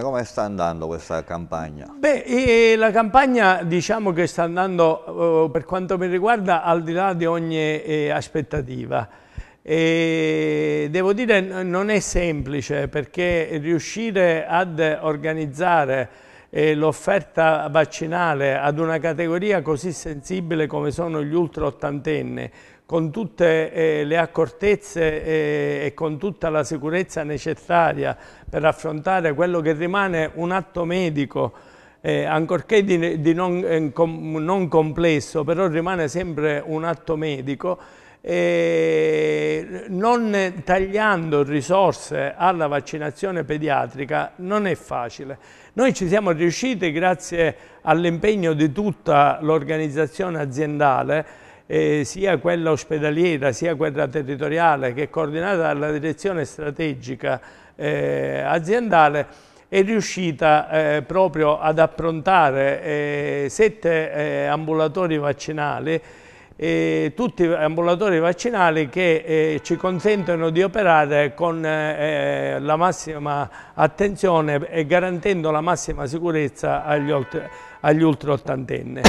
come sta andando questa campagna? Beh, la campagna diciamo che sta andando, eh, per quanto mi riguarda, al di là di ogni eh, aspettativa. E devo dire non è semplice perché riuscire ad organizzare eh, l'offerta vaccinale ad una categoria così sensibile come sono gli ultra ultraottantenne, con tutte eh, le accortezze eh, e con tutta la sicurezza necessaria per affrontare quello che rimane un atto medico, eh, ancorché di, di non, eh, com, non complesso, però rimane sempre un atto medico, eh, non tagliando risorse alla vaccinazione pediatrica non è facile. Noi ci siamo riusciti grazie all'impegno di tutta l'organizzazione aziendale eh, sia quella ospedaliera sia quella territoriale che è coordinata dalla direzione strategica eh, aziendale è riuscita eh, proprio ad approntare eh, sette eh, ambulatori vaccinali eh, tutti gli ambulatori vaccinali che eh, ci consentono di operare con eh, eh la massima attenzione e garantendo la massima sicurezza agli, agli ultraottantenni.